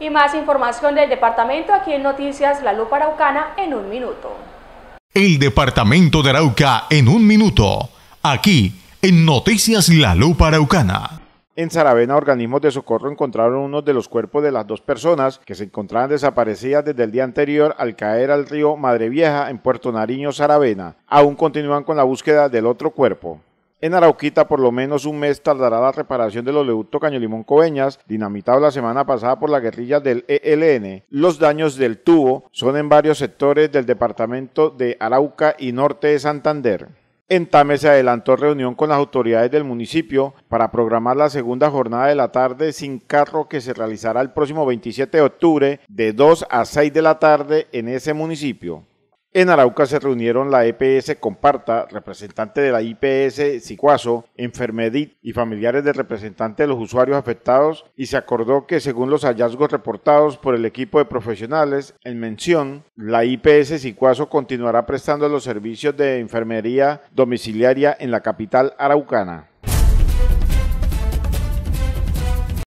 y más información del departamento aquí en Noticias La Lupa Araucana en un minuto. El departamento de Arauca en un minuto, aquí en Noticias La Lupa Araucana. En Saravena, organismos de socorro encontraron uno de los cuerpos de las dos personas que se encontraban desaparecidas desde el día anterior al caer al río Madre Vieja en Puerto Nariño, Saravena. Aún continúan con la búsqueda del otro cuerpo. En Arauquita por lo menos un mes tardará la reparación del oleuto Cañolimón Limón Coveñas, dinamitado la semana pasada por la guerrilla del ELN. Los daños del tubo son en varios sectores del departamento de Arauca y norte de Santander. En Tame se adelantó reunión con las autoridades del municipio para programar la segunda jornada de la tarde sin carro que se realizará el próximo 27 de octubre de 2 a 6 de la tarde en ese municipio. En Arauca se reunieron la EPS Comparta, representante de la IPS sicuazo Enfermedit y familiares de representantes de los usuarios afectados y se acordó que según los hallazgos reportados por el equipo de profesionales en mención, la IPS sicuazo continuará prestando los servicios de enfermería domiciliaria en la capital araucana.